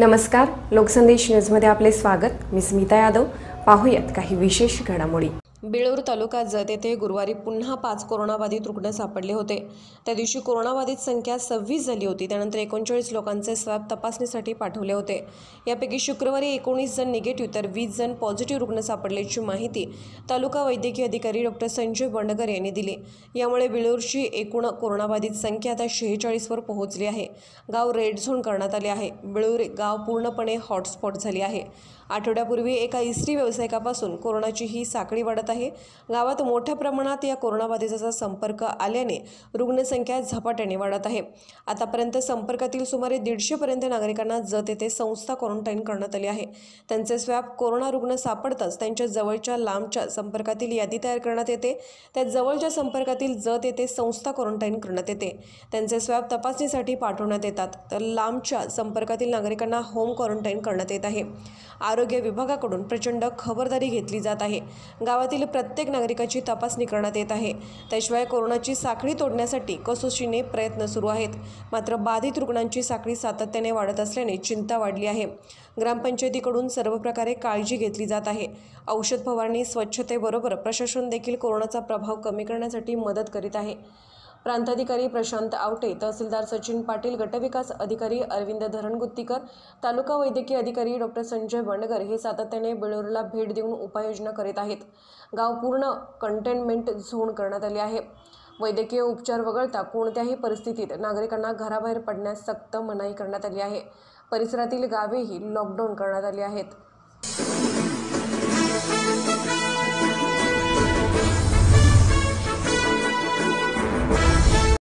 नमस्कार लोकसंदेश न्यूजमध्ये आपले स्वागत मी स्मिता यादव पाहूयात काही विशेष घडामोडी बिळूर तालुका जत येथे गुरुवारी पुन्हा पाच कोरोनाबाधित रुग्ण सापडले होते त्या दिवशी कोरोनाबाधित संख्या सव्वीस झाली होती त्यानंतर एकोणचाळीस लोकांचे स्वॅब तपासणीसाठी पाठवले होते यापैकी शुक्रवारी एकोणीस जण निगेटिव्ह तर वीस जण पॉझिटिव्ह रुग्ण सापडल्याची माहिती तालुका वैद्यकीय अधिकारी डॉक्टर संजय बंडकर यांनी दिली यामुळे बिळूरची एकूण कोरोनाबाधित संख्या आता शेहेचाळीसवर पोहोचली आहे गाव रेड झोन करण्यात आले आहे बिळूर गाव पूर्णपणे हॉटस्पॉट झाली आहे आठवड्यापूर्वी एका इस्त्री व्यावसायिकापासून कोरोनाची ही साखळी वाढत आहे गावात मोठ्या प्रमाणात या कोरोनाबाधिताचा संपर्क आल्याने रुग्णसंख्या झपाट्याने वाढत आहे आतापर्यंत संपर्कातील सुमारे दीडशेपर्यंत नागरिकांना जत येथे संस्था क्वारंटाईन करण्यात आली आहे त्यांचे स्वॅब कोरोना रुग्ण सापडताच त्यांच्या जवळच्या लांबच्या संपर्कातील यादी तयार करण्यात येते त्या जवळच्या संपर्कातील जत येथे संस्था क्वारंटाईन करण्यात येते त्यांचे स्वॅब तपासणीसाठी पाठवण्यात येतात तर लांबच्या संपर्कातील नागरिकांना होम क्वारंटाईन करण्यात येत आहे आरोग्य विभागाकडून प्रचंड खबरदारी घेतली जात आहे गावातील प्रत्येक नागरिकाची तपासणी करण्यात येत आहे त्याशिवाय कोरोनाची साखळी तोडण्यासाठी कसोशीने प्रयत्न सुरू आहेत मात्र बाधित रुग्णांची साखळी सातत्याने वाढत असल्याने चिंता वाढली आहे ग्रामपंचायतीकडून सर्व प्रकारे काळजी घेतली जात आहे औषध फवारणी स्वच्छतेबरोबर प्रशासन देखील कोरोनाचा प्रभाव कमी करण्यासाठी मदत करीत आहे प्रांताधिकारी प्रशांत आवटे तहसीलदार सचिन पाटील गटविकास अधिकारी अरविंद धरणगुत्तीकर तालुका वैद्यकीय अधिकारी डॉक्टर संजय बंडगर हे सातत्याने बेळूरला भेट देऊन उपाययोजना करीत आहेत गाव पूर्ण कंटेनमेंट झोन करण्यात आले आहे वैद्यकीय उपचार वगळता कोणत्याही परिस्थितीत नागरिकांना घराबाहेर पडण्यास सक्त मनाई करण्यात आली आहे परिसरातील गावेही लॉकडाऊन करण्यात आली आहेत